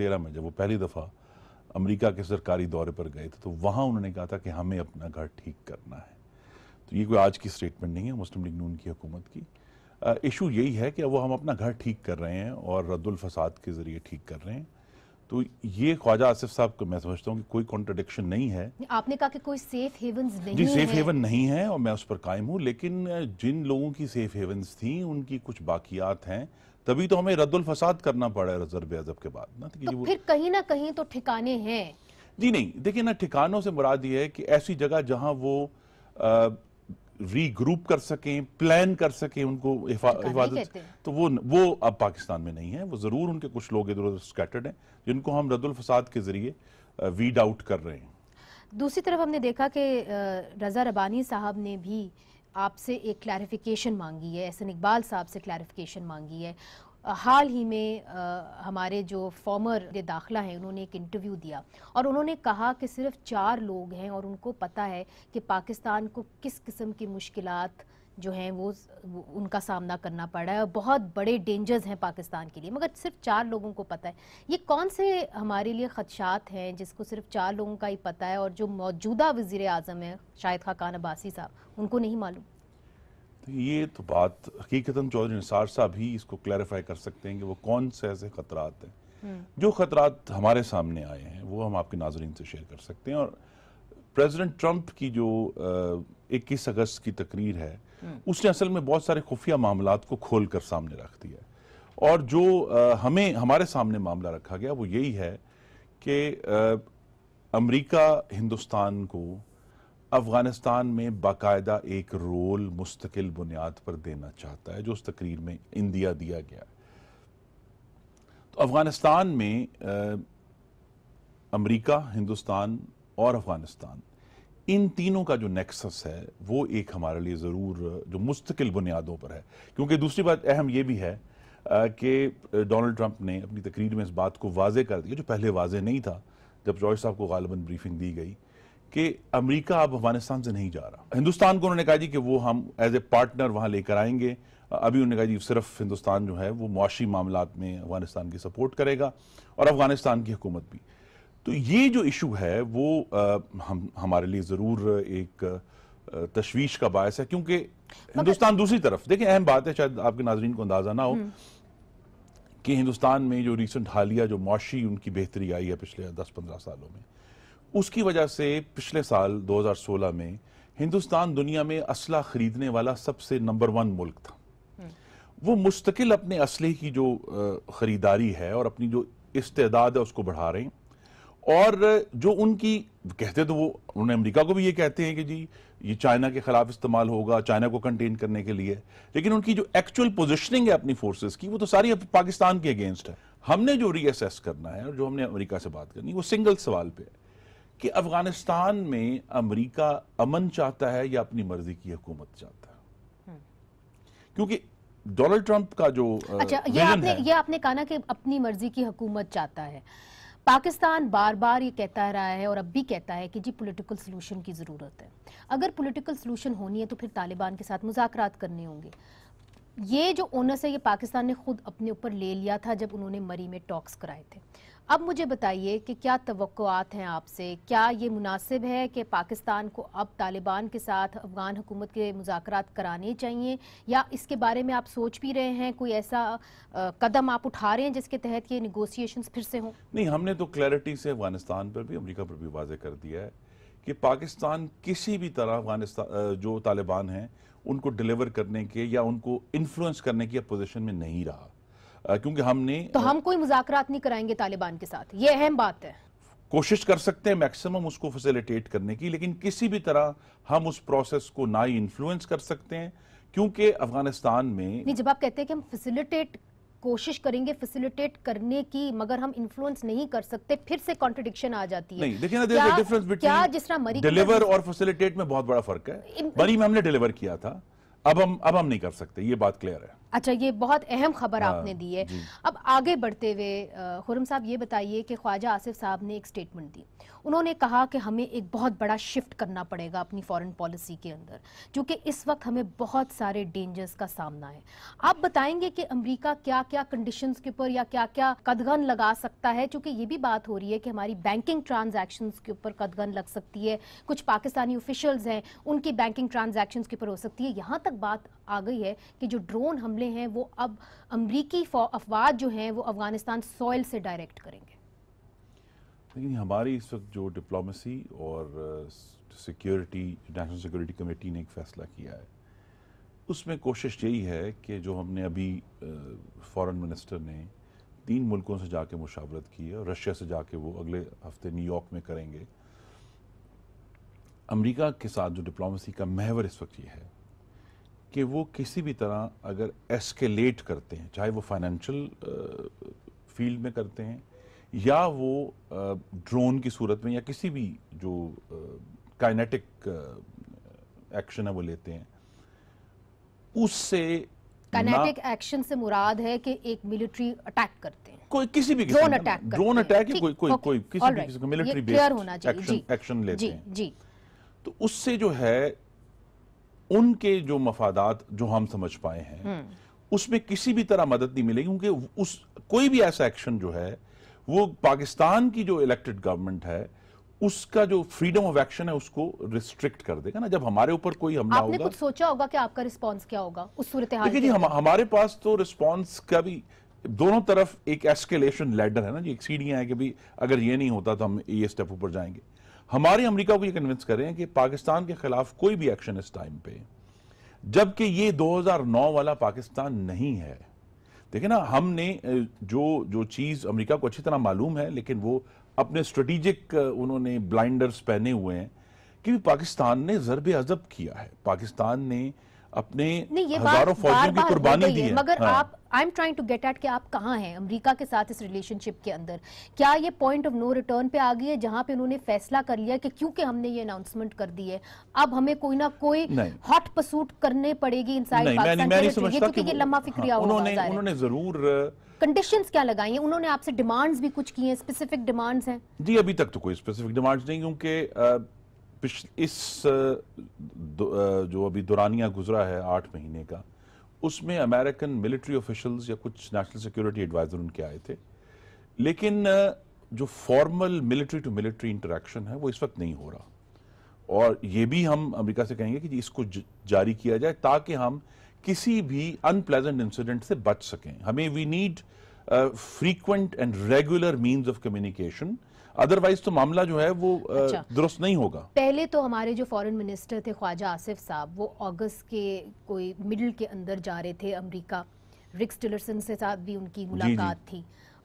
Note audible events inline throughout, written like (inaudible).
2013 में जब वो पहली दफ़ा अमेरिका के सरकारी दौरे पर गए थे तो वहाँ उन्होंने कहा था कि हमें अपना घर ठीक करना है तो ये कोई आज की स्टेटमेंट नहीं है मुस्लिम लीग नून की हुकूमत की इशू यही है कि वो हम अपना घर ठीक कर रहे हैं और रद्दुल के ज़रिए ठीक कर रहे हैं तो ये ख्वाजा आसिफ साहब को मैं समझता हूँ कि कोई कॉन्ट्रडिक्शन नहीं है आपने कहा कि कोई सेफ हेवन नहीं जी सेफ हेवन नहीं है और मैं उस पर कायम हूँ लेकिन जिन लोगों की सेफ हेवन थी उनकी कुछ बाकियात हैं तभी तो हमें रद्दुल फसाद करना पड़ा है रिजर्व अजब के बाद ना तो फिर कहीं ना कहीं तो ठिकाने हैं जी नहीं देखिए ना ठिकानों से मुराद ये है कि ऐसी जगह जहां वो रीग्रुप कर सकें प्लान कर सकें उनको हिफाजत तो वो वो अब पाकिस्तान में नहीं है वो ज़रूर उनके कुछ लोग इधर उधर स्कैटर्ड हैं जिनको हम रद्दुल फसाद के ज़रिए वीड आउट कर रहे हैं दूसरी तरफ हमने देखा कि रज़ा रबानी साहब ने भी आपसे एक क्लैरिफिकेशन मांगी है एस इकबाल साहब से क्लैरिफिकेशन मांगी है हाल ही में आ, हमारे जो फॉर्मर दाखिला हैं उन्होंने एक इंटरव्यू दिया और उन्होंने कहा कि सिर्फ चार लोग हैं और उनको पता है कि पाकिस्तान को किस किस्म की मुश्किलात जो हैं वो उनका सामना करना पड़ रहा है और बहुत बड़े डेंजर्स हैं पाकिस्तान के लिए मगर सिर्फ चार लोगों को पता है ये कौन से हमारे लिए खदशात हैं जिसको सिर्फ चार लोगों का ही पता है और जो मौजूदा वजीर अजम है शाहिद खाकान अब्बासी साहब उनको नहीं मालूम तो ये तो बात हकीकता चौधरी निसार साहब ही इसको क्लैरिफाई कर सकते हैं कि वो कौन से ऐसे खतरात हैं हम्म। जो खतरात हमारे सामने आए हैं वो हम आपके नाजरन से शेयर कर सकते हैं और प्रेसिडेंट ट्रंप की जो इक्कीस अगस्त की तकरीर है हम्म। उसने असल में बहुत सारे खुफिया मामला को खोल कर सामने रख दिया और जो हमें हमारे सामने मामला रखा गया वो यही है कि अमेरिका हिंदुस्तान को अफगानिस्तान में बाकायदा एक रोल मुस्तकिल बुनियाद पर देना चाहता है जो उस तकरीर में इंदिया दिया गया तो अफगानिस्तान में अमरीका हिंदुस्तान और अफगानिस्तान इन तीनों का जो नेक्सस है वो एक हमारे लिए ज़रूर जो मुस्तकिल बुनियादों पर है क्योंकि दूसरी बात अहम यह भी है कि डोनाल्ड ट्रंप ने अपनी तकरीर में इस बात को वाजे कर दिया जो पहले वाजे नहीं था जब जॉयस साहब को गालबन ब्रीफिंग दी गई कि अमेरिका अब अफगानिस्तान से नहीं जा रहा हिंदुस्तान को उन्होंने कहा जी कि वो हम एज ए पार्टनर वहाँ लेकर आएंगे अभी उन्होंने कहा जी सिर्फ हिंदुस्तान जो है वो मुआशी मामला में अफगानिस्तान की सपोर्ट करेगा और अफगानिस्तान की हुकूमत भी तो ये जो इशू है वो आ, हम हमारे लिए ज़रूर एक तशवीश का बायस है क्योंकि हिंदुस्तान दूसरी तरफ देखिए अहम बात है शायद आपके नाजरीन को अंदाज़ा ना हो हम्म। कि हिंदुस्तान में जो रिसेंट हालिया जो मुआशी उनकी बेहतरी आई है पिछले दस पंद्रह सालों में उसकी वजह से पिछले साल 2016 में हिंदुस्तान दुनिया में असला खरीदने वाला सबसे नंबर वन मुल्क था हम्म। वो मुस्तकिल अपने असले की जो खरीदारी है और अपनी जो इस्तेदाद है उसको बढ़ा रहे हैं और जो उनकी कहते तो वो उन्होंने अमेरिका को भी ये कहते हैं कि जी ये चाइना के खिलाफ इस्तेमाल होगा चाइना को कंटेन करने के लिए लेकिन उनकी जो एक्चुअल पोजिशनिंग है अपनी फोर्सेस की वो तो सारी पाकिस्तान के अगेंस्ट है हमने जो रीअसेस करना है और जो हमने अमेरिका से बात करनी वो सिंगल सवाल पे है कि अफगानिस्तान में अमेरिका अमन चाहता है या अपनी मर्जी की हुकूमत चाहता है हम्म। क्योंकि डोनाल्ड ट्रंप का जो अच्छा ये आपने ये आपने कहा ना कि अपनी मर्जी की हुकूमत चाहता है पाकिस्तान बार बार ये कहता रहा है और अब भी कहता है कि जी पॉलिटिकल सोल्यूशन की ज़रूरत है अगर पॉलिटिकल सोल्यूशन होनी है तो फिर तालिबान के साथ मुजाकर करने होंगे ये जो ओनस है ये पाकिस्तान ने खुद अपने ऊपर ले लिया था जब उन्होंने मरी में टॉक्स कराए थे अब मुझे बताइए कि क्या तवक़ात हैं आपसे क्या ये मुनासिब है कि पाकिस्तान को अब तालिबान के साथ अफगान हुकूमत के मुजाकर कराने चाहिए या इसके बारे में आप सोच भी रहे हैं कोई ऐसा आ, कदम आप उठा रहे हैं जिसके तहत ये निगोसिएशन फिर से हों नहीं हमने तो क्लैरिटी से अफगानिस्तान पर भी अमरीका पर भी वाज़ कर दिया है कि पाकिस्तान किसी भी तरह अफगानिस्तान जो तालिबान हैं उनको डिलीवर करने के या उनको इन्फ्लुएंस करने की पोजिशन में नहीं रहा क्योंकि हमने तो हम कोई मुजाकरात नहीं कराएंगे तालिबान के साथ ये अहम बात है कोशिश कर सकते हैं मैक्सिमम उसको फैसिलिटेट करने की लेकिन किसी भी तरह हम उस प्रोसेस को ना ही इन्फ्लुएंस कर सकते हैं क्योंकि अफगानिस्तान में नहीं जब आप कहते हैं कि हम फैसिलिटेट कोशिश करेंगे फैसिलिटेट करने की मगर हम इन्फ्लुएंस नहीं कर सकते फिर से कॉन्ट्रडिक्शन आ जाती है नहीं देखिए डिफरेंस बिटवीन जिस तरह डिलीवर और फैसिलिटेट में बहुत बड़ा फर्क है मरी में हमने डिलीवर किया था अब हम अब हम नहीं कर सकते ये बात क्लियर है अच्छा ये बहुत अहम खबर हाँ, आपने दी है अब आगे बढ़ते हुए खुरम साहब ये बताइए कि ख्वाजा आसिफ साहब ने एक स्टेटमेंट दी उन्होंने कहा कि हमें एक बहुत बड़ा शिफ्ट करना पड़ेगा अपनी फॉरेन पॉलिसी के अंदर क्योंकि इस वक्त हमें बहुत सारे डेंजर्स का सामना है आप बताएंगे कि अमरीका क्या क्या कंडीशन के ऊपर या क्या क्या कदगन लगा सकता है चूंकि ये भी बात हो रही है कि हमारी बैंकिंग ट्रांजेक्शन के ऊपर कदगन लग सकती है कुछ पाकिस्तानी ऑफिशल्स हैं उनकी बैंकिंग ट्रांजेक्शन के ऊपर हो सकती है यहाँ तक बात आ गई है कि जो ड्रोन हमले हैं वो अब अमरीकी अफवाद जो हैं वो अफगानिस्तान सॉइल से डायरेक्ट करेंगे लेकिन हमारी इस वक्त जो डिप्लोमेसी और सिक्योरिटी नेशनल सिक्योरिटी कमेटी ने एक फैसला किया है उसमें कोशिश यही है कि जो हमने अभी फॉरेन मिनिस्टर ने तीन मुल्कों से जाके मुशावरत की है और रशिया से जाके वो अगले हफ्ते न्यूयॉर्क में करेंगे अमेरिका के साथ जो डिप्लोमेसी का महवर इस वक्त ये है कि वो किसी भी तरह अगर एस्केलेट करते हैं चाहे वो फाइनेंशियल फील्ड में करते हैं या वो ड्रोन की सूरत में या किसी भी जो काइनेटिक एक्शन है वो लेते हैं उससे काइनेटिक एक्शन से मुराद है कि एक मिलिट्री अटैक करते हैं कोई किसी भी ड्रोन अटैक ड्रोन अटैक कोई कोई कोई किसी भी किसी को मिलिट्री बेस्ड एक्शन एक्शन लेते जी, हैं जी तो उससे जो है उनके जो मफादात जो हम समझ पाए हैं हम्म। उसमें किसी भी तरह मदद नहीं मिलेगी क्योंकि उस कोई भी ऐसा एक्शन जो है वो पाकिस्तान की जो इलेक्टेड गवर्नमेंट है उसका जो फ्रीडम ऑफ एक्शन है उसको रिस्ट्रिक्ट कर देगा ना जब हमारे ऊपर कोई हमला आपने होगा कुछ सोचा होगा कि आपका रिस्पांस क्या होगा उस सूरत देखिए जी हम, हमारे पास तो रिस्पांस का भी दोनों तरफ एक एस्केलेशन लेडर है ना जी एक सीढ़ियां है कि भी अगर ये नहीं होता तो हम ये स्टेप ऊपर जाएंगे हमारे अमेरिका को ये कन्विंस करें कि पाकिस्तान के खिलाफ कोई भी एक्शन इस टाइम पे जबकि ये 2009 वाला पाकिस्तान नहीं है देखिए ना हमने जो जो चीज़ अमेरिका को अच्छी तरह मालूम है लेकिन वो अपने स्ट्रेटिजिक उन्होंने ब्लाइंडर्स पहने हुए हैं कि पाकिस्तान ने ज़रब अजब किया है पाकिस्तान ने अपने हजारों फौजियों की कुर्बानी दी है मगर हाँ। आप I am trying to get at कि आप कहाँ हैं अमेरिका के साथ इस रिलेशनशिप के अंदर क्या ये पॉइंट ऑफ नो रिटर्न पे आ गई है जहां पे उन्होंने फैसला कर लिया कि क्योंकि हमने ये अनाउंसमेंट कर दी है अब हमें कोई ना कोई हॉट पसूट करने पड़ेगी इन साइड पाकिस्तान लम्बा फिक्रिया उन्होंने जरूर कंडीशन क्या लगाई है उन्होंने आपसे डिमांड्स भी कुछ किए हैं स्पेसिफिक डिमांड्स हैं जी अभी तक तो कोई स्पेसिफिक डिमांड्स नहीं क्योंकि इस जो अभी दुरानिया गुजरा है आठ महीने का उसमें अमेरिकन मिलिट्री ऑफिशल्स या कुछ नेशनल सिक्योरिटी एडवाइजर उनके आए थे लेकिन जो formal military to military interaction है वो इस वक्त नहीं हो रहा और ये भी हम अमेरिका से कहेंगे कि इसको जारी किया जाए ताकि हम किसी भी अनप्लेजेंट इंसिडेंट से बच सकें हमें we need frequent and regular means of communication otherwise तो मामला जो है वो अच्छा, दुरुस्त नहीं होगा पहले तो हमारे जो फॉरेन मिनिस्टर थे ख्वाजा आसिफ साहब वो अगस्त के कोई मिडिल के अंदर जा रहे थे अमरीका रिक्स टिलरसन से साथ भी उनकी मुलाकात थी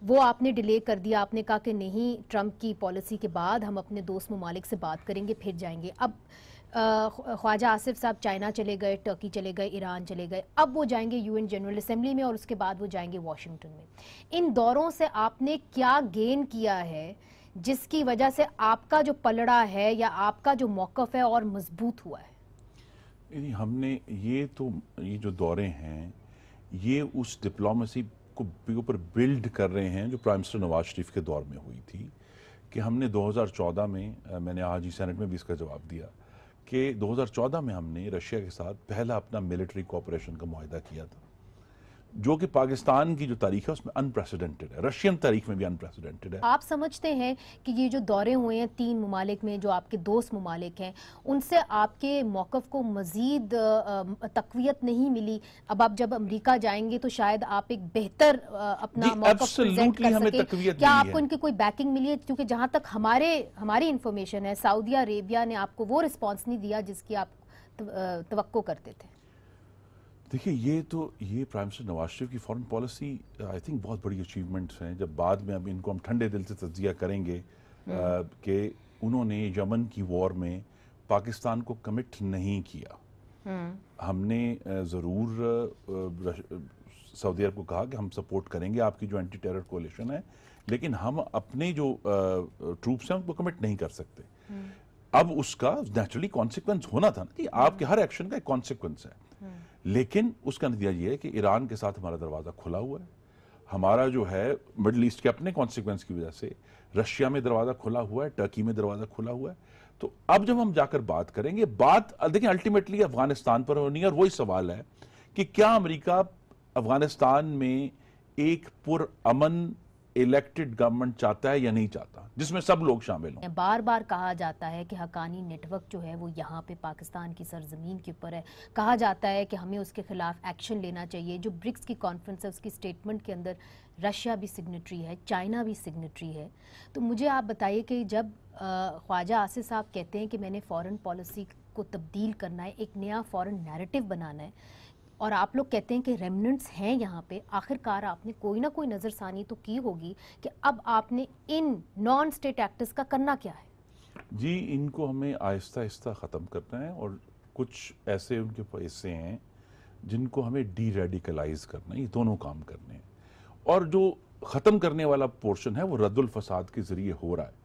वो आपने डिले कर दिया आपने कहा कि नहीं ट्रंप की पॉलिसी के बाद हम अपने दोस्त ममालिक से बात करेंगे फिर जाएंगे अब ख्वाजा आसिफ साहब चाइना चले गए टर्की चले गए ईरान चले गए अब वो जाएंगे यूएन जनरल असम्बली में और उसके बाद वो जाएंगे वाशिंगटन में इन दौरों से आपने क्या गेन किया है जिसकी वजह से आपका जो पलड़ा है या आपका जो मौकफ है और मजबूत हुआ है हमने ये तो ये जो दौरे हैं ये उस डिप्लोमेसी को ऊपर बिल्ड कर रहे हैं जो प्राइम मिनिस्टर नवाज शरीफ के दौर में हुई थी कि हमने 2014 में मैंने आज ही सेनेट में भी इसका जवाब दिया कि 2014 में हमने रशिया के साथ पहला अपना मिलिट्री कोऑपरेशन का माहा किया था जो कि पाकिस्तान की जो तारीख है उसमें अनप्रेसिडेंटेड है रशियन तारीख में भी अनप्रेसिडेंटेड है आप समझते हैं कि ये जो दौरे हुए हैं तीन ममालिक में जो आपके दोस्त ममालिक हैं उनसे आपके मौक़ को मज़ीद तकवीत नहीं मिली अब आप जब अमरीका जाएंगे तो शायद आप एक बेहतर अपना क्या आपको इनकी कोई बैकिंग मिली है क्योंकि जहाँ तक हमारे हमारी इंफॉर्मेशन है सऊदी अरेबिया ने आपको वो रिस्पॉन्स नहीं दिया जिसकी आप तो करते थे देखिए ये तो ये प्राइम मिनिस्टर नवाज शरीफ की फॉरेन पॉलिसी आई थिंक बहुत बड़ी अचीवमेंट्स हैं जब बाद में अब इनको हम ठंडे दिल से तजिया करेंगे हाँ। कि उन्होंने यमन की वॉर में पाकिस्तान को कमिट नहीं किया हाँ। हमने ज़रूर सऊदी अरब को कहा कि हम सपोर्ट करेंगे आपकी जो एंटी टेरर कोलिशन है लेकिन हम अपने जो ट्रूप्स हैं उनको कमिट नहीं कर सकते हाँ। अब उसका नेचुरली कॉन्सिक्वेंस होना था ना कि आपके हर एक्शन का एक कॉन्सिक्वेंस है लेकिन उसका नतीजा ये है कि ईरान के साथ हमारा दरवाज़ा खुला हुआ है हमारा जो है मिडल ईस्ट के अपने कॉन्सिक्वेंस की वजह से रशिया में दरवाज़ा खुला हुआ है टर्की में दरवाज़ा खुला हुआ है तो अब जब हम जाकर बात करेंगे बात देखें अल्टीमेटली अफगानिस्तान पर होनी है और वही सवाल है कि क्या अमेरिका अफगानिस्तान में एक पुरअमन इलेक्टेड गवर्नमेंट चाहता है या नहीं चाहता जिसमें सब लोग शामिल हों बार बार कहा जाता है कि हकानी नेटवर्क जो है वो यहाँ पे पाकिस्तान की सरजमीन के ऊपर है कहा जाता है कि हमें उसके खिलाफ एक्शन लेना चाहिए जो ब्रिक्स की कॉन्फ्रेंस है उसकी स्टेटमेंट के अंदर रशिया भी सिग्नेटरी है चाइना भी सिग्नेटरी है तो मुझे आप बताइए कि जब ख्वाजा आसिफ साहब कहते हैं कि मैंने फ़ॉरन पॉलिसी को तब्दील करना है एक नया फ़ॉरन नेरेटिव बनाना है और आप लोग कहते हैं कि रेमनेंट्स हैं यहाँ पे आखिरकार आपने कोई ना कोई नज़रसानी तो की होगी कि अब आपने इन नॉन स्टेट एक्टर्स का करना क्या है जी इनको हमें आहिस्ता आहिस्ता ख़त्म करना है और कुछ ऐसे उनके पैसे हैं जिनको हमें डी रेडिकलाइज करना है ये दोनों काम करने हैं और जो ख़त्म करने वाला पोर्शन है वो रद्दुल फसाद के ज़रिए हो रहा है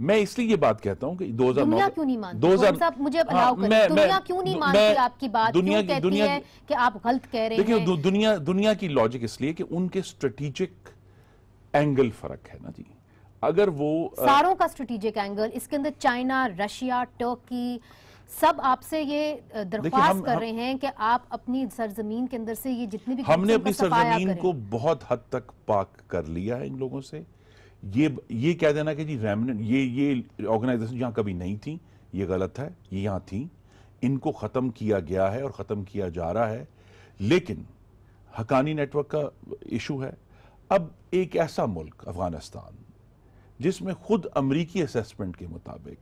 मैं इसलिए ये बात कहता हूँ कि दो हजार क्यों नहीं मानती दो हजार मुझे हाँ, मैं, दुनिया क्यों नहीं मानती आपकी बात दुनिया की दुनिया है कि आप गलत कह रहे देखिए दुनिया दुनिया की लॉजिक इसलिए कि उनके स्ट्रेटेजिक एंगल फर्क है ना जी अगर वो सारों का स्ट्रेटेजिक एंगल इसके अंदर चाइना रशिया टर्की सब आपसे ये दरख्वास्त कर रहे हैं कि आप अपनी सरजमीन के अंदर से ये जितनी भी हमने अपनी सरजमीन को बहुत हद तक पाक कर लिया है इन लोगों से ये ये कह देना कि जी रेमनेंट ये ये ऑर्गेनाइजेशन जहाँ कभी नहीं थी ये गलत है ये यहाँ थी इनको ख़त्म किया गया है और ख़त्म किया जा रहा है लेकिन हकानी नेटवर्क का इशू है अब एक ऐसा मुल्क अफ़गानिस्तान जिसमें खुद अमरीकी असेसमेंट के मुताबिक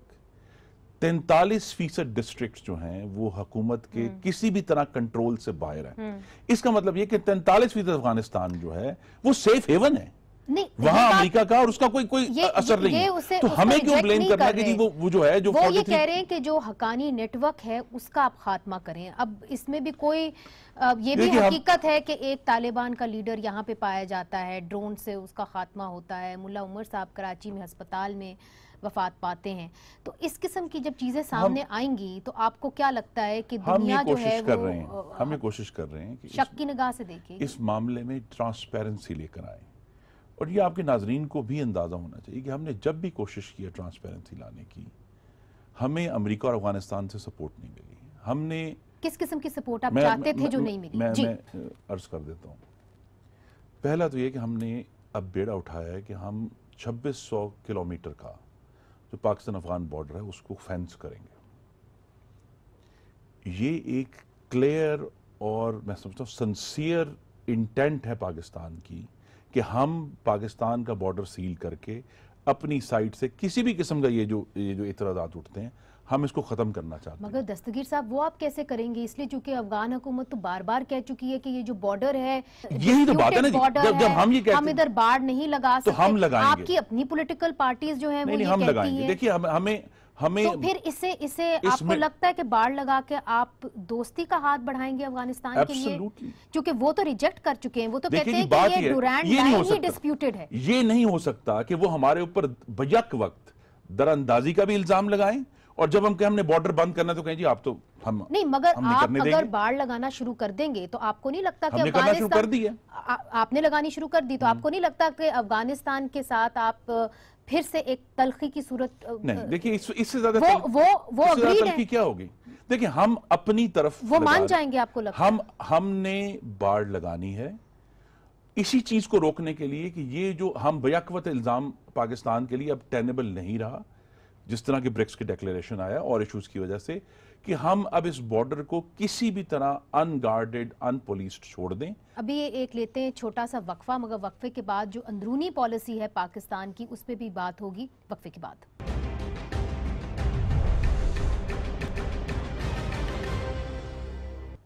तैंतालीस फीसद डिस्ट्रिक्ट जो हैं वो हकूमत के हम्म। किसी भी तरह कंट्रोल से बाहर हैं हम्म। इसका मतलब ये कि तैंतालीस फीसद अफगानिस्तान जो है वो सेफ हेवन है नहीं वहां अमेरिका का और उसका कोई कोई ये, असर नहीं ये उसे, तो हमें क्यों ब्लेम करना कि जी वो वो जो है जो वो ये कह रहे हैं कि जो हकानी नेटवर्क है उसका आप खात्मा करें अब इसमें भी कोई ये भी हकीकत है कि एक तालिबान का लीडर यहाँ पे पाया जाता है ड्रोन से उसका खात्मा होता है मुला उमर साहब कराची में अस्पताल में वफात पाते हैं तो इस किस्म की जब चीजें सामने आएंगी तो आपको क्या लगता है कि दुनिया जो है कर रहे हैं हमें कोशिश कर रहे हैं शक की निगाह से देखिए इस मामले में ट्रांसपेरेंसी लेकर आए बट ये आपके नाजरीन को भी अंदाज़ा होना चाहिए कि हमने जब भी कोशिश की है ट्रांसपेरेंसी लाने की हमें अमरीका और अफगानिस्तान से सपोर्ट नहीं मिली हमने किस किस्म की सपोर्ट आप चाहते थे जो नहीं मिली मैं, मैं अर्ज कर देता हूँ पहला तो ये कि हमने अब बेड़ा उठाया है कि हम 2600 किलोमीटर का जो पाकिस्तान अफगान बॉर्डर है उसको फेंस करेंगे ये एक क्लियर और मैं समझता हूँ सन्सियर इंटेंट है पाकिस्तान की कि हम पाकिस्तान का बॉर्डर सील करके अपनी साइड से किसी भी किस्म का ये जो ये जो इतराजात उठते हैं हम इसको ख़त्म करना चाहते हैं मगर दस्तगीर साहब वो आप कैसे करेंगे इसलिए चूंकि अफगान हुकूमत तो बार बार कह चुकी है कि ये जो बॉर्डर है यही तो बात है ना जब, जब हम ये कहते हम इधर बाढ़ नहीं लगा सकते तो हम लगाएंगे आपकी अपनी पॉलिटिकल पार्टीज जो है हम लगाएंगे देखिए हमें हमें तो फिर इसे इसे आपको लगता है कि बाढ़ लगा के आप दोस्ती का हाथ बढ़ाएंगे अफगानिस्तान के लिए क्योंकि वो तो रिजेक्ट कर चुके हैं वो तो कहते हैं कि ये डुरान लाइन ही डिस्प्यूटेड है ये नहीं हो सकता कि वो हमारे ऊपर बयक वक्त दरअंदाजी का भी इल्जाम लगाएं और जब हम कहें हमने बॉर्डर बंद करना तो कहें जी आप तो हम नहीं मगर हम आप अगर बाढ़ लगाना शुरू कर देंगे तो आपको नहीं लगता कि अफगानिस्तान कर दी है आ, आपने लगानी शुरू कर दी तो हम्म। आपको नहीं लगता कि अफगानिस्तान के साथ आप फिर से एक तलखी की सूरत नहीं देखिए इससे इस, ज्यादा वो वो वो वो तलखी क्या होगी देखिए हम अपनी तरफ वो मान जाएंगे आपको लगता हम हमने बाढ़ लगानी है इसी चीज को रोकने के लिए कि ये जो हम बयाकवत इल्जाम पाकिस्तान के लिए अब टेनेबल नहीं रहा जिस तरह के ब्रिक्स के डेक्लेरेशन आया और इश्यूज की वजह से कि हम अब इस बॉर्डर को किसी भी तरह अनगार्डेड अनपोलिस छोड़ दें अभी ये एक लेते हैं छोटा सा वक्फा मगर वक्फे के बाद जो अंदरूनी पॉलिसी है पाकिस्तान की उस पर भी बात होगी वक्फे के बाद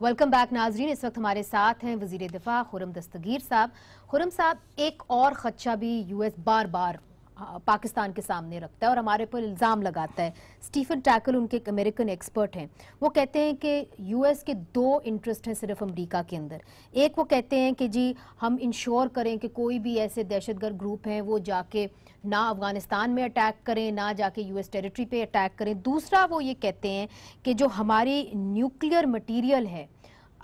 वेलकम बैक नाजरीन इस वक्त हमारे साथ हैं वजीर दिफा खुरम दस्तगीर साहब खुरम साहब एक और खदशा भी यूएस बार बार पाकिस्तान के सामने रखता है और हमारे पर इल्ज़ाम लगाता है स्टीफन टैकल उनके एक अमेरिकन एक्सपर्ट हैं वो कहते हैं कि यूएस के दो इंटरेस्ट हैं सिर्फ अमेरिका के अंदर एक वो कहते हैं कि जी हम इंश्योर करें कि कोई भी ऐसे दहशतगर्द ग्रुप हैं वो जाके ना अफगानिस्तान में अटैक करें ना जाके यूएस टेरिटरी पे अटैक करें दूसरा वो ये कहते हैं कि जो हमारी न्यूक्लियर मटीरियल है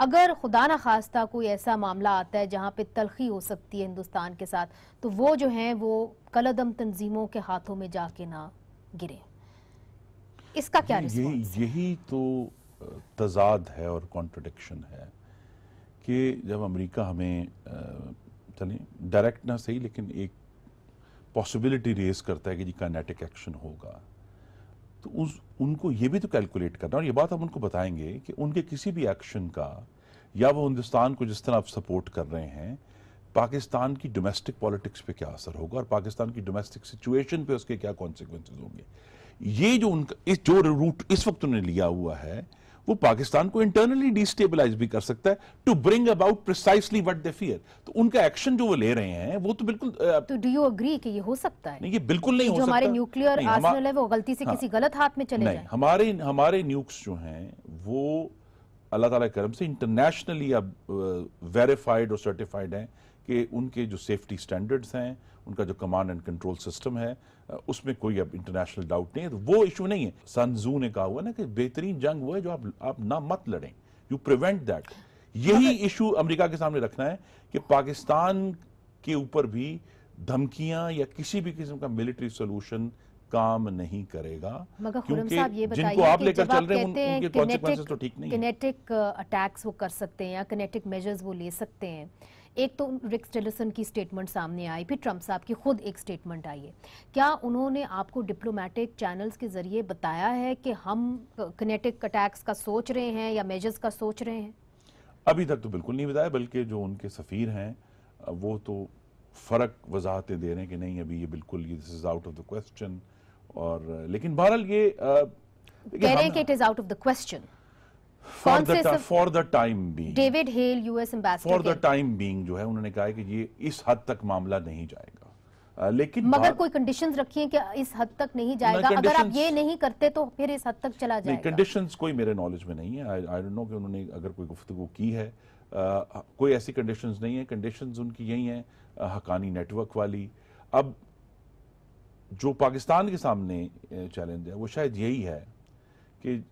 अगर खुदा न खास्ता कोई ऐसा मामला आता है जहाँ पे तलखी हो सकती है हिंदुस्तान के साथ तो वो जो हैं वो कलदम तंजीमों के हाथों में जाके ना गिरे इसका क्या ये, यही तो तजाद है और कॉन्ट्रडिक्शन है कि जब अमेरिका हमें चलिए डायरेक्ट ना सही लेकिन एक पॉसिबिलिटी रेज करता है कि जी कानेटिक एक्शन होगा तो उस उनको ये भी तो कैलकुलेट करना और ये बात हम उनको बताएंगे कि उनके किसी भी एक्शन का या वो हिंदुस्तान को जिस तरह आप सपोर्ट कर रहे हैं पाकिस्तान की डोमेस्टिक पॉलिटिक्स पे क्या असर होगा और पाकिस्तान की डोमेस्टिक सिचुएशन पे उसके क्या कॉन्सिक्वेंसेज होंगे ये जो उनका इस जो रूट इस वक्त उन्होंने लिया हुआ है वो पाकिस्तान को इंटरनली डिस्टेबलाइज भी कर सकता है to bring about precisely what they fear तो उनका एक्शन जो वो ले रहे हैं वो तो बिल्कुल तो डू यू अग्री कि ये हो सकता है नहीं ये बिल्कुल नहीं हो सकता हमारे न्यूक्लियर आर्सेनल है वो गलती से हाँ, किसी गलत हाथ में चले जाए हमारे हमारे न्यूक्स जो हैं वो अल्लाह ताला के करम से इंटरनेशनली अब वेरीफाइड और सर्टिफाइड हैं कि उनके जो सेफ्टी स्टैंडर्ड्स हैं उनका जो कमांड एंड कंट्रोल सिस्टम है उसमें कोई अब इंटरनेशनल डाउट नहीं है तो वो इशू नहीं है सनजू ने कहा हुआ ना कि बेहतरीन जंग वो है जो आप आप ना मत लड़ें यू प्रिवेंट दैट यही इशू हाँ, अमेरिका के सामने रखना है कि पाकिस्तान के ऊपर भी धमकियां या किसी भी किस्म का मिलिट्री सोल्यूशन काम नहीं करेगा मगर क्योंकि ये जिनको आप लेकर चल रहे हैं उनके कॉन्सिक्वेंसेस तो ठीक नहीं है कनेटिक अटैक्स वो कर सकते हैं या कनेटिक मेजर्स वो ले सकते हैं एक तो रिक्स टेलिसन की स्टेटमेंट सामने आई फिर ट्रंप साहब की खुद एक स्टेटमेंट आई है क्या उन्होंने आपको डिप्लोमेटिक चैनल्स के जरिए बताया है कि हम कनेटिक अटैक्स का सोच रहे हैं या मेजर्स का सोच रहे हैं अभी तक तो बिल्कुल नहीं बताया बल्कि जो उनके सफ़ीर हैं वो तो फ़र्क वजाहतें दे रहे हैं कि नहीं अभी ये बिल्कुल ये this is out of the question और लेकिन बहरहाल ये आ, कह रहे हैं कि it is out of the question for the time being David Hale US ambassador for the time being जो है उन्होंने कहा है कि ये इस हद तक मामला नहीं जाएगा लेकिन मगर कोई कंडीशंस रखी हैं कि इस हद तक नहीं जाएगा अगर आप ये नहीं करते तो फिर इस हद तक चला जाएगा कंडीशंस कोई मेरे नॉलेज में नहीं है आई डोंट नो कि उन्होंने अगर कोई गुफ्तु की है आ, कोई ऐसी कंडीशंस नहीं है कंडीशंस उनकी यही हैं हकानी नेटवर्क वाली अब जो पाकिस्तान के सामने चैलेंज है वो शायद यही है कि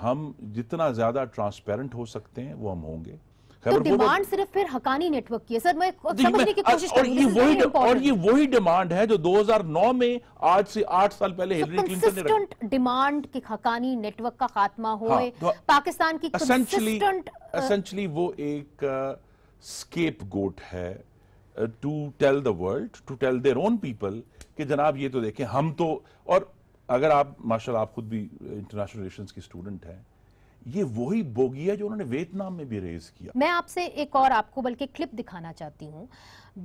हम जितना ज्यादा ट्रांसपेरेंट हो सकते हैं वो हम होंगे तो डिमांड सिर्फ फिर हकानी नेटवर्क की है सर मैं समझने की कोशिश कर रही हूँ और ये वही डिमांड है जो 2009 में आज से आठ साल पहले हिलरी तो क्लिंटन ने डिमांड की हकानी नेटवर्क का खात्मा हो हाँ, तो, पाकिस्तान की एसेंशली वो एक स्केप गोट है to tell the world to tell their own people कि जनाब ये तो देखें हम तो और अगर आप माशा आप खुद भी इंटरनेशनल रिलेशन की स्टूडेंट हैं ये वही बोगी है जो उन्होंने वियतनाम में भी रेज किया मैं आपसे एक और आपको बल्कि क्लिप दिखाना चाहती हूँ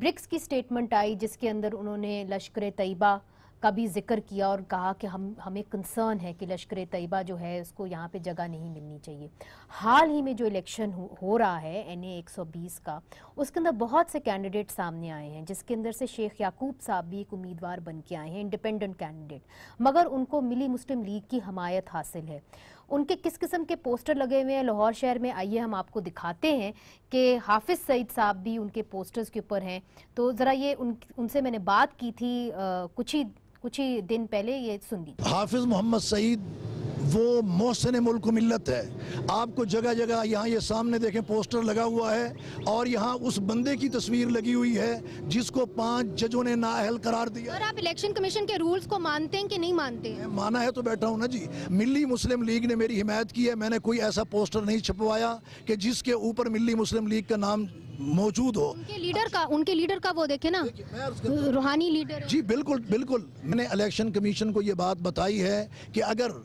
ब्रिक्स की स्टेटमेंट आई जिसके अंदर उन्होंने लश्कर तैयबा का भी जिक्र किया और कहा कि हम हमें कंसर्न है कि लश्कर तैयबा जो है उसको यहाँ पे जगह नहीं मिलनी चाहिए हाल ही में जो इलेक्शन हो, हो रहा है एन ए का उसके अंदर बहुत से कैंडिडेट सामने आए हैं जिसके अंदर से शेख याकूब साहब भी एक उम्मीदवार बन के आए हैं इंडिपेंडेंट कैंडिडेट मगर उनको मिली मुस्लिम लीग की हमायत हासिल है उनके किस किस्म के पोस्टर लगे हुए हैं लाहौर शहर में आइए हम आपको दिखाते हैं कि हाफिज़ सईद साहब भी उनके पोस्टर्स के ऊपर हैं तो ज़रा ये उन उनसे मैंने बात की थी आ, कुछ ही कुछ ही दिन पहले ये सुन ली हाफिज मोहम्मद सईद वो मोहसिन मुल्क मिलत है आपको जगह जगह यहाँ ये सामने देखें पोस्टर लगा हुआ है और यहाँ उस बंदे की तस्वीर लगी हुई है जिसको पांच जजों ने नाअहल करार दिया और आप इलेक्शन कमीशन के रूल्स को मानते हैं कि नहीं मानते हैं माना है तो बैठा हूँ ना जी मिली मुस्लिम लीग ने मेरी हिमायत की है मैंने कोई ऐसा पोस्टर नहीं छपवाया कि जिसके ऊपर मिली मुस्लिम लीग का नाम मौजूद हो उनके लीडर का उनके लीडर का वो देखे ना रूहानी लीडर जी बिल्कुल बिल्कुल मैंने इलेक्शन कमीशन को ये बात बताई है कि अगर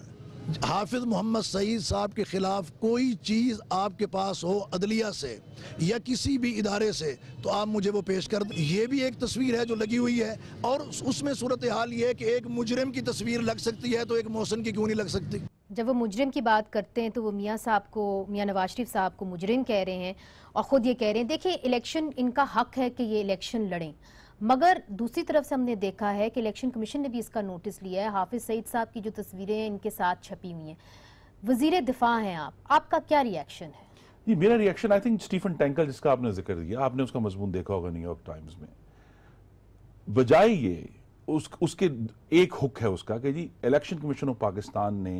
हाफिज़ मोहम्मद सईद साहब के ख़िलाफ़ कोई चीज़ आपके पास हो अदलिया से या किसी भी इदारे से तो आप मुझे वो पेश कर ये भी एक तस्वीर है जो लगी हुई है और उसमें सूरत हाल ये है कि एक मुजरिम की तस्वीर लग सकती है तो एक मौसम की क्यों नहीं लग सकती जब वो मुजरिम की बात करते हैं तो वो मियाँ साहब को मियाँ नवाज शरीफ साहब को मुजरिम कह रहे हैं और ख़ुद ये कह रहे हैं देखिए इलेक्शन इनका हक है कि ये इलेक्शन लड़ें मगर दूसरी तरफ से हमने देखा है कि इलेक्शन कमीशन ने भी इसका नोटिस लिया है हाफिज़ सईद साहब की जो तस्वीरें हैं इनके साथ छपी हुई हैं वजीर दिफा हैं आप आपका क्या रिएक्शन है जी मेरा reaction I think Stephen Tankel जिसका आपने जिक्र किया आपने उसका मजमून देखा होगा न्यूयॉर्क टाइम्स में बजाय ये उस उसके एक हुक है उसका कि जी इलेक्शन कमीशन ऑफ पाकिस्तान ने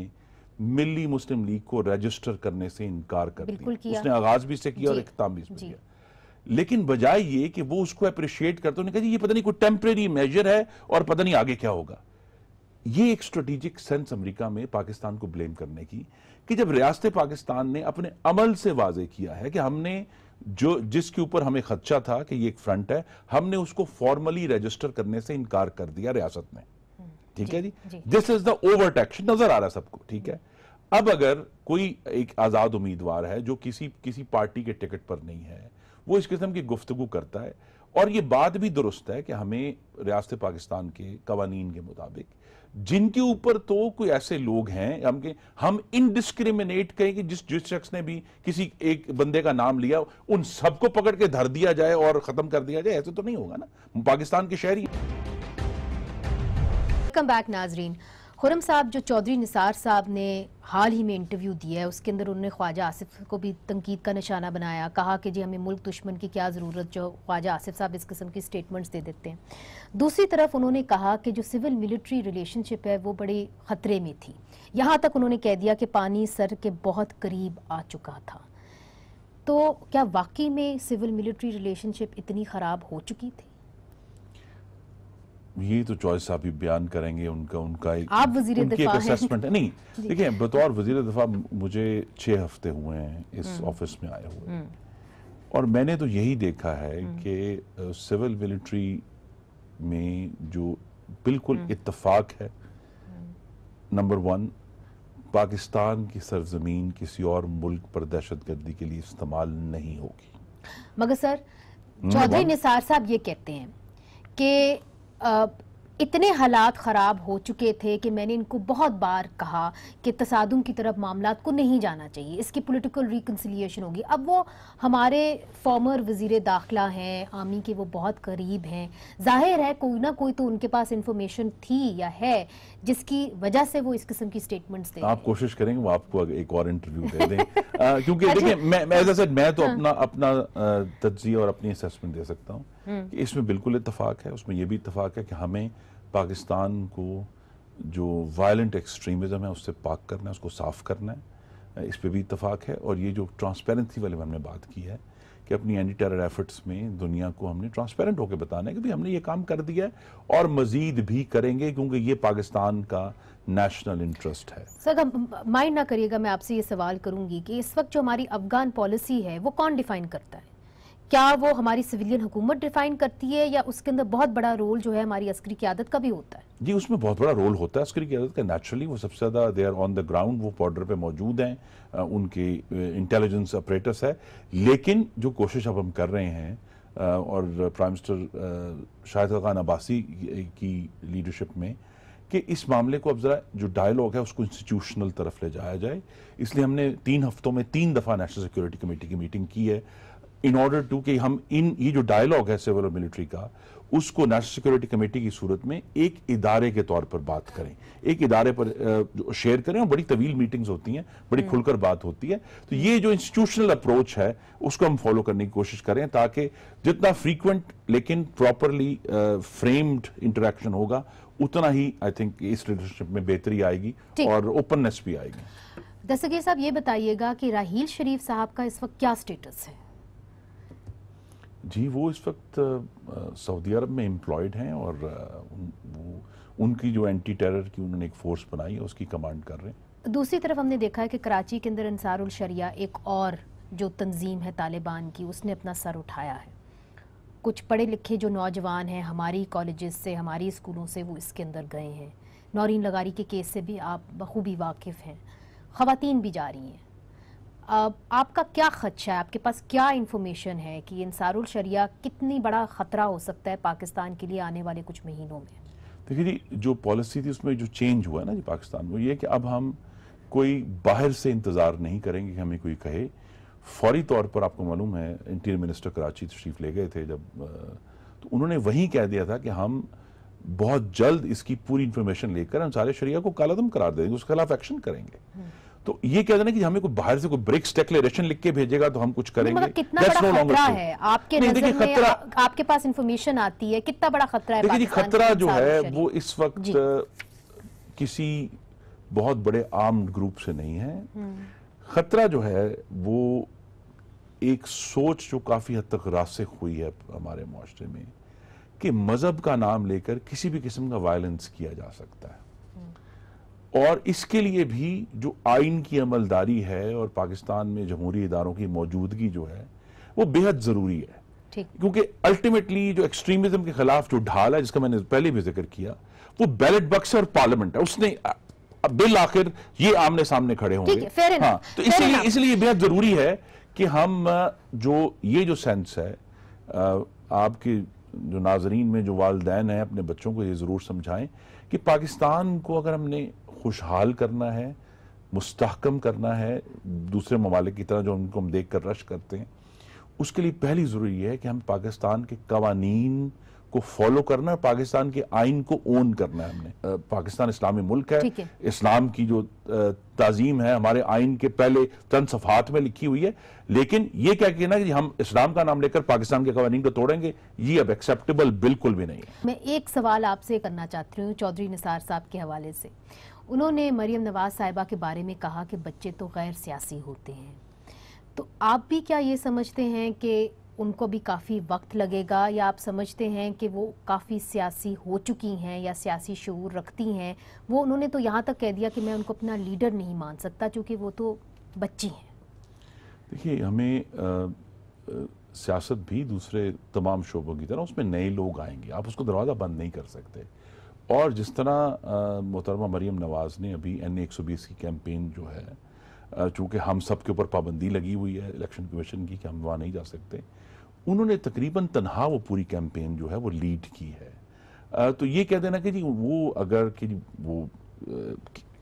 मिली मुस्लिम लीग को रजिस्टर करने से इनकार कर दिया उसने आगाज भी इससे किया और इख्ताम भी इसमें किया लेकिन बजाय ये कि वो उसको अप्रिशिएट करते उन्होंने कहा ये पता नहीं कोई टेम्परेरी मेजर है और पता नहीं आगे क्या होगा ये एक स्ट्रेटेजिक सेंस अमेरिका में पाकिस्तान को ब्लेम करने की कि जब रियासत पाकिस्तान ने अपने अमल से वाजे किया है कि हमने जो जिसके ऊपर हमें खदशा था कि ये एक फ्रंट है हमने उसको फॉर्मली रजिस्टर करने से इनकार कर दिया रियासत ने ठीक है जी दिस इज द ओवर टैक्स नजर आ रहा है सबको ठीक है अब अगर कोई एक आज़ाद उम्मीदवार है जो किसी किसी पार्टी के टिकट पर नहीं है वो इस किस्म की गुफ्तगु करता है और ये बात भी दुरुस्त है कि हमें रियासत पाकिस्तान के कवानीन के मुताबिक जिनके ऊपर तो कोई ऐसे लोग हैं हम के हम इनडिस्क्रिमिनेट कहें कि जिस जिस शख्स ने भी किसी एक बंदे का नाम लिया उन सबको पकड़ के धर दिया जाए और ख़त्म कर दिया जाए ऐसे तो नहीं होगा ना पाकिस्तान के शहरी वेलकम बैक नाजरीन खुरम साहब जो चौधरी निसार साहब ने हाल ही में इंटरव्यू दिया है उसके अंदर उन्होंने ख्वाजा आसिफ को भी तनकीद का निशाना बनाया कहा कि जी हमें मुल्क दुश्मन की क्या ज़रूरत जो ख्वाजा आसिफ साहब इस किस्म की स्टेटमेंट्स दे देते हैं दूसरी तरफ उन्होंने कहा कि जो सिविल मिलिट्री रिलेशनशिप है वो बड़े ख़तरे में थी यहाँ तक उन्होंने कह दिया कि पानी सर के बहुत करीब आ चुका था तो क्या वाकई में सिविल मिलिट्री रिलेशनशिप इतनी ख़राब हो चुकी थी ये तो चॉइस आप ही बयान करेंगे उनका उनका एक आप वजीर उनकी एक असेसमेंट है नहीं (laughs) देखिए बतौर वजीर दफा मुझे छः हफ्ते हुए हैं इस हम्म। ऑफिस में आए हुए हम्म। और मैंने तो यही देखा है हम्म। कि सिविल मिलिट्री में जो बिल्कुल इतफाक है नंबर वन पाकिस्तान की सरजमीन किसी और मुल्क पर दहशत गर्दी के लिए इस्तेमाल नहीं होगी मगर सर चौधरी निसार साहब ये कहते हैं कि इतने हालात ख़राब हो चुके थे कि मैंने इनको बहुत बार कहा कि तसादम की तरफ मामला को नहीं जाना चाहिए इसकी पॉलिटिकल रिकन्सिलियेशन होगी अब वो हमारे फॉर्मर वज़ी दाखिला हैं आमी के वो बहुत करीब हैं जाहिर है कोई ना कोई तो उनके पास इंफॉर्मेशन थी या है जिसकी वजह से वो इस किस्म की स्टेटमेंट्स दें आप कोशिश करेंगे वो आपको एक और इंटरव्यू दे दें (laughs) क्योंकि अच्छा। देखिए मैं मैं तो हाँ। अपना अपना तज्जी और अपनी असेसमेंट दे सकता हूँ हम्म। कि इसमें बिल्कुल इतफाक है उसमें यह भी इतफाक है कि हमें पाकिस्तान को जो वायलेंट एक्सट्रीमिज़म है उससे पाक करना है उसको साफ़ करना है इस पर भी इतफाक है और ये जो ट्रांसपेरेंसी वाले हमने बात की है कि अपनी एंटी टेरर एफर्ट्स में दुनिया को हमने ट्रांसपेरेंट होकर बताना है कि भाई हमने ये काम कर दिया है और मजीद भी करेंगे क्योंकि ये पाकिस्तान का नेशनल इंटरेस्ट है सर माइंड ना करिएगा मैं आपसे ये सवाल करूंगी कि इस वक्त जो हमारी अफगान पॉलिसी है वो कौन डिफाइन करता है क्या वो हमारी सिविलियन हुकूमत डिफाइन करती है या उसके अंदर बहुत बड़ा रोल जो है हमारी अस्करी की आदत का भी होता है जी उसमें बहुत बड़ा रोल होता है अस्करी की आदत का नेचुरली वो सबसे ज़्यादा they are on the ground वो बॉर्डर पे मौजूद हैं उनकी इंटेलिजेंस ऑपरेटर्स है लेकिन जो कोशिश अब हम कर रहे हैं और प्राइम मिनिस्टर शाहिद खान अब्बासी की लीडरशिप में कि इस मामले को अब ज़रा जो डायलॉग है उसको इंस्टीट्यूशनल तरफ ले जाया जाए इसलिए हमने तीन हफ्तों में तीन दफ़ा नेशनल सिक्योरिटी कमेटी की मीटिंग की है इन ऑर्डर टू कि हम इन ये जो डायलॉग है सिविल और मिलिट्री का उसको नेशनल सिक्योरिटी कमेटी की सूरत में एक इदारे के तौर पर बात करें एक इदारे पर शेयर करें और बड़ी तवील मीटिंग्स होती हैं बड़ी हम्म। खुलकर बात होती है तो ये जो इंस्टीट्यूशनल अप्रोच है उसको हम फॉलो करने की कोशिश करें ताकि जितना फ्रीक्वेंट लेकिन प्रॉपरली फ्रेम्ड इंटरेक्शन होगा उतना ही आई थिंक इस रिलेशनशिप में बेहतरी आएगी और ओपननेस भी आएगी दस्तगीर साहब ये बताइएगा कि राहील शरीफ साहब का इस वक्त क्या स्टेटस है जी वो इस वक्त सऊदी अरब में एम्प्लॉयड हैं और वो उनकी जो एंटी टेरर की उन्होंने एक फोर्स बनाई है उसकी कमांड कर रहे हैं दूसरी तरफ हमने देखा है कि कराची के अंदर अंसारुल शरिया एक और जो तंजीम है तालिबान की उसने अपना सर उठाया है कुछ पढ़े लिखे जो नौजवान हैं हमारी कॉलेजेस से हमारी स्कूलों से वो इसके अंदर गए हैं नौरीन लगारी के केस से भी आप बखूबी वाकिफ़ हैं खातन भी जा रही हैं आपका क्या खदशा है आपके पास क्या इन्फॉर्मेशन है कि इंसारुल शरिया कितनी बड़ा ख़तरा हो सकता है पाकिस्तान के लिए आने वाले कुछ महीनों में देखिए जी जो पॉलिसी थी उसमें जो चेंज हुआ है ना जी पाकिस्तान में ये कि अब हम कोई बाहर से इंतज़ार नहीं करेंगे कि हमें कोई कहे फौरी तौर पर आपको मालूम है इंटीरियर मिनिस्टर कराची तशरीफ ले गए थे जब तो उन्होंने वहीं कह दिया था कि हम बहुत जल्द इसकी पूरी इंफॉर्मेशन लेकर हम सारे शरिया को कालादम करार देंगे उसके खिलाफ एक्शन करेंगे हम्म। तो ये कह देना कि हमें कोई बाहर से कोई ब्रिक्स डिक्लेरेशन लिख के भेजेगा तो हम कुछ मतलब करेंगे कितना no खतरा है आपके नहीं, नजर में खतरा, आ, आपके पास इंफॉर्मेशन आती है कितना बड़ा खतरा है देखिए जी खतरा जो है वो इस वक्त किसी बहुत बड़े आर्म ग्रुप से नहीं है हम्म। खतरा जो है वो एक सोच जो काफी हद तक रासिक हुई है हमारे मुआरे में कि मजहब का नाम लेकर किसी भी किस्म का वायलेंस किया जा सकता है और इसके लिए भी जो आइन की अमलदारी है और पाकिस्तान में जमहूरी इदारों की मौजूदगी जो है वो बेहद ज़रूरी है क्योंकि अल्टीमेटली जो एक्सट्रीमिज्म के खिलाफ जो ढाल है जिसका मैंने पहले भी जिक्र किया वो बैलेट बक्स और पार्लियामेंट है उसने बिल आखिर ये आमने सामने खड़े होंगे हाँ, तो इसलिए इसलिए बेहद जरूरी है कि हम जो ये जो सेंस है आपके जो नाजरीन में जो वालदेन है अपने बच्चों को ये ज़रूर समझाएं कि पाकिस्तान को अगर हमने खुशहाल करना है मुस्तकम करना है दूसरे ममालिक की तरह जो उनको हम देख कर रश करते हैं उसके लिए पहली ज़रूरी है कि हम पाकिस्तान के कवानीन को फॉलो करना है पाकिस्तान के आइन को ओन करना है हमने पाकिस्तान इस्लामी मुल्क है, है। इस्लाम की जो ताजीम है हमारे आइन के पहले चंद सफात में लिखी हुई है लेकिन ये क्या कहना कि हम इस्लाम का नाम लेकर पाकिस्तान के कवानीन को तोड़ेंगे ये अब एक्सेप्टेबल बिल्कुल भी नहीं है मैं एक सवाल आपसे करना चाहती हूँ चौधरी निसार साहब के हवाले से उन्होंने मरीम नवाज साहिबा के बारे में कहा कि बच्चे तो गैर सियासी होते हैं तो आप भी क्या ये समझते हैं कि उनको भी काफ़ी वक्त लगेगा या आप समझते हैं कि वो काफ़ी सियासी हो चुकी हैं या सियासी शूर रखती हैं वो उन्होंने तो यहाँ तक कह दिया कि मैं उनको अपना लीडर नहीं मान सकता चूँकि वो तो बच्ची हैं देखिए हमें सियासत भी दूसरे तमाम शोबों की तरह उसमें नए लोग आएंगे आप उसको दरवाज़ा बंद नहीं कर सकते और जिस तरह मोहतरमा मरीम नवाज़ ने अभी एन एक सौ बीस की कैंपेन जो है चूँकि हम सब के ऊपर पाबंदी लगी हुई है इलेक्शन कमीशन की कि हम वहाँ नहीं जा सकते उन्होंने तकरीबन तनहा वो पूरी कैंपेन जो है वो लीड की है तो ये कह देना कि जी वो अगर कि वो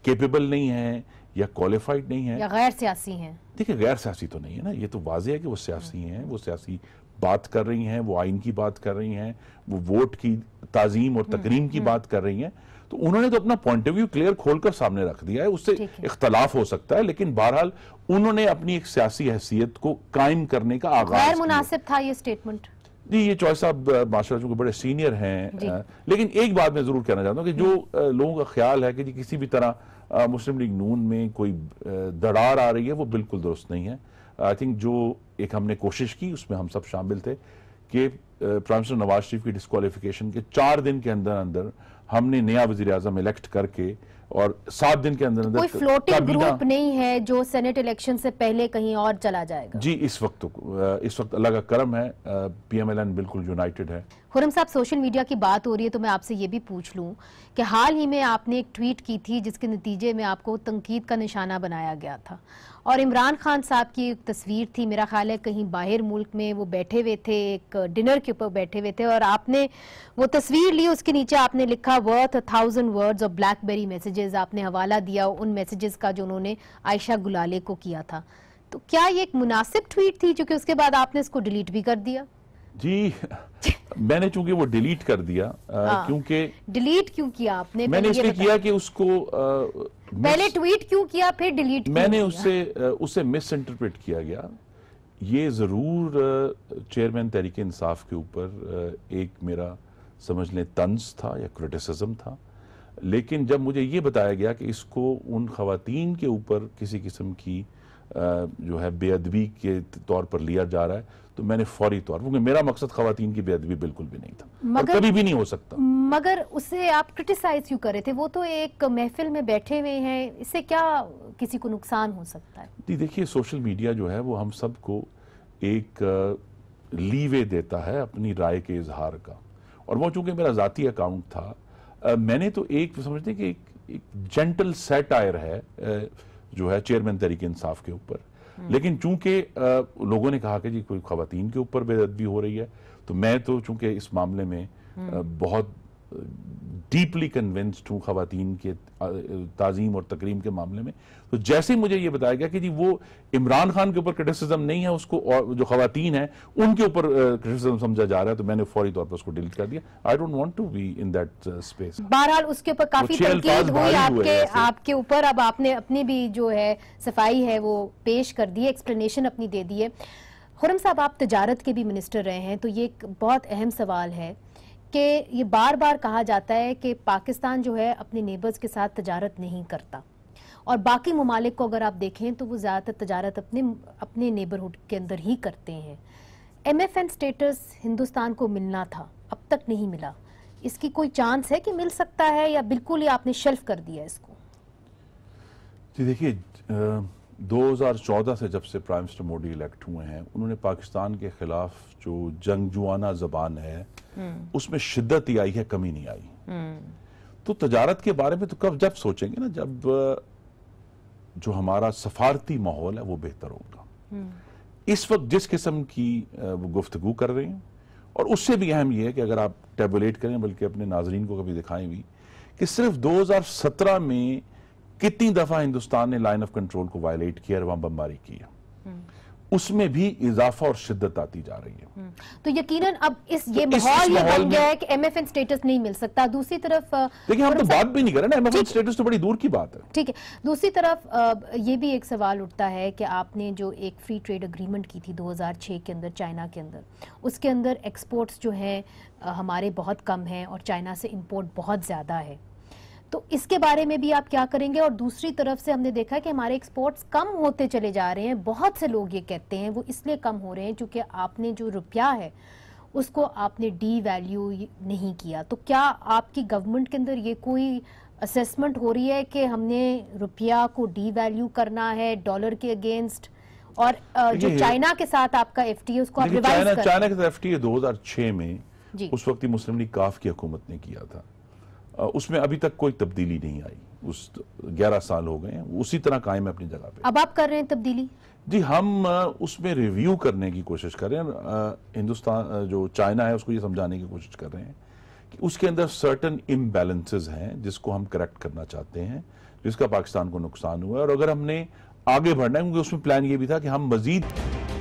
केपेबल नहीं है या क्वालिफाइड नहीं है या गैर सियासी हैं देखिए गैर सियासी तो नहीं है ना ये तो वाजह है कि वो सियासी हैं वो सियासी बात कर रही हैं वो आइन की बात कर रही हैं वो वोट की ताजीम और हम्म, तकरीम की हम्म। बात कर रही हैं तो उन्होंने तो अपना पॉइंट ऑफ व्यू क्लियर खोलकर सामने रख दिया है उससे इख्तलाफ हो सकता है लेकिन बहरहाल उन्होंने अपनी एक सियासी हैसियत को कायम करने का आगाज मुनासिब था ये स्टेटमेंट जी ये चॉइस साहब माशा जो बड़े सीनियर हैं लेकिन एक बात मैं ज़रूर कहना चाहता हूँ कि जो हम्म। लोगों का ख्याल है कि जी किसी भी तरह मुस्लिम लीग नून में कोई दरार आ रही है वो बिल्कुल दुरुस्त नहीं है आई थिंक जो एक हमने कोशिश की उसमें हम सब शामिल थे कि प्राइम मिनिस्टर नवाज शरीफ की डिस्कालिफिकेशन के चार दिन के अंदर अंदर हमने नया वजीर आजम इलेक्ट करके और सात दिन के अंदर अंदर कोई फ्लोटिंग ग्रुप नहीं है जो सेनेट इलेक्शन से पहले कहीं और चला जाएगा जी इस वक्त तो, इस वक्त अलग का करम है पीएमएलएन बिल्कुल यूनाइटेड है खुरम साहब सोशल मीडिया की बात हो रही है तो मैं आपसे ये भी पूछ लूं कि हाल ही में आपने एक ट्वीट की थी जिसके नतीजे में आपको तनकीद का निशाना बनाया गया था और इमरान खान साहब की एक तस्वीर थी मेरा ख्याल है कहीं बाहर मुल्क में वो बैठे हुए थे एक डिनर के ऊपर बैठे हुए थे और आपने वो तस्वीर ली उसके नीचे आपने लिखा वर्थ थाउजेंड वर्ड्स और ब्लैकबेरी मैसेजेस आपने हवाला दिया उन मैसेजेस का जो उन्होंने आयशा गुलाले को किया था तो क्या ये एक मुनासिब ट्वीट थी क्योंकि उसके बाद आपने इसको डिलीट भी कर दिया जी मैंने चूंकि वो डिलीट कर दिया हाँ। क्योंकि डिलीट क्यों किया आपने मैंने इसलिए किया कि उसको आ, पहले ट्वीट क्यों किया फिर डिलीट मैंने उससे उसे मिस इंटरप्रेट किया गया ये ज़रूर चेयरमैन तहरीक इंसाफ के ऊपर एक मेरा समझ लें तंज था या क्रिटिसिज्म था लेकिन जब मुझे ये बताया गया कि इसको उन खातन के ऊपर किसी किस्म की जो है बेअदबी के तौर पर लिया जा रहा है तो मैंने फौरी तौर क्योंकि मेरा मकसद खातन की बेदबी बिल्कुल भी नहीं था मगर कभी भी नहीं हो सकता मगर उसे आप क्रिटिसाइज क्यों कर रहे थे वो तो एक महफिल में बैठे हुए हैं इससे क्या किसी को नुकसान हो सकता है जी देखिए सोशल मीडिया जो है वो हम सबको एक लीवे देता है अपनी राय के इजहार का और वो चूंकि मेरा जतीी अकाउंट था आ, मैंने तो एक समझते कि एक, एक जेंटल सेटायर है जो है चेयरमैन तरीके इंसाफ के ऊपर हम्म। लेकिन चूंकि लोगों ने कहा कि जी कोई खातन के ऊपर बेदबी हो रही है तो मैं तो चूंकि इस मामले में हम्म। बहुत डीपली कन्विंस्ड हूँ ख़वान के तज़ीम और तकरीम के मामले में तो जैसे ही मुझे ये बताया गया कि जी वो इमरान खान के ऊपर क्रिटिसिज्म नहीं है उसको और जो ख़वान है उनके ऊपर क्रिटिसिज्म समझा जा रहा है तो मैंने फौरी तौर पर उसको डिलीट कर दिया I don't want to be in that space बहरहाल उसके ऊपर काफ़ी तनकीद हुई आपके आपके ऊपर अब आपने अपनी भी जो है सफाई है वो पेश कर दी एक्सप्लेनेशन अपनी दे दी है खुरम साहब आप तजारत के भी मिनिस्टर रहे हैं तो ये एक बहुत अहम सवाल है कि ये बार बार कहा जाता है कि पाकिस्तान जो है अपने नेबर्स के साथ तजारत नहीं करता और बाकी ममालिक को अगर आप देखें तो वो ज़्यादातर तजारत अपने अपने नेबरहुड के अंदर ही करते हैं M F N status Hindustan को मिलना था अब तक नहीं मिला इसकी कोई चांस है कि मिल सकता है या बिल्कुल ही आपने शेल्फ कर दिया इसको जी देखिए 2014 से जब से प्राइम मिनिस्टर मोदी इलेक्ट हुए हैं उन्होंने पाकिस्तान के खिलाफ जो जंगजुआना जबान है हम्म। उसमें शिद्दत ही आई है कमी नहीं आई हम्म। तो तजारत के बारे में तो कब जब सोचेंगे ना जब जो हमारा सफारती माहौल है वो बेहतर होगा हम्म। इस वक्त जिस किस्म की वो गुफ्तगु कर रहे हैं और उससे भी अहम यह है कि अगर आप टेबलेट करें बल्कि अपने नाजरीन को कभी दिखाएं भी कि सिर्फ 2017 में कितनी दफा हिंदुस्तान ने लाइन ऑफ कंट्रोल को वायलेट किया और वहां बमबारी की है उसमें भी इजाफा और शिद्दत आती जा रही है हम्म। तो यकीनन अब इस ये तो माहौल ये बन गया है कि एमएफएन स्टेटस नहीं मिल सकता दूसरी तरफ देखिए हम तो बात भी नहीं कर रहे ना एमएफएन स्टेटस तो बड़ी दूर की बात है ठीक है दूसरी तरफ ये भी एक सवाल उठता है कि आपने जो एक फ्री ट्रेड अग्रीमेंट की थी 2006 के अंदर चाइना के अंदर उसके अंदर एक्सपोर्ट्स जो है हमारे बहुत कम है और चाइना से इम्पोर्ट बहुत ज़्यादा है तो इसके बारे में भी आप क्या करेंगे और दूसरी तरफ से हमने देखा कि हमारे एक्सपोर्ट्स कम होते चले जा रहे हैं बहुत से लोग ये कहते हैं वो इसलिए कम हो रहे हैं क्योंकि आपने जो रुपया है उसको आपने डी वैल्यू नहीं किया तो क्या आपकी गवर्नमेंट के अंदर ये कोई असेसमेंट हो रही है कि हमने रुपया को डी वैल्यू करना है डॉलर के अगेंस्ट और जो चाइना के साथ आपका एफ टी उसको आप चाइना, के साथ एफ टी दो हजार छह में उस वक्त मुस्लिम लीग काफ की हुकूमत ने किया था उसमें अभी तक कोई तब्दीली नहीं आई उस 11 साल हो गए हैं उसी तरह कायम है अपनी जगह पे अब आप कर रहे हैं तब्दीली जी हम उसमें रिव्यू करने की कोशिश कर रहे हैं हिंदुस्तान जो चाइना है उसको ये समझाने की कोशिश कर रहे हैं कि उसके अंदर सर्टन इम्बेलेंसेज हैं जिसको हम करेक्ट करना चाहते हैं जिसका पाकिस्तान को नुकसान हुआ है और अगर हमने आगे बढ़ना है क्योंकि उसमें प्लान ये भी था कि हम मजीद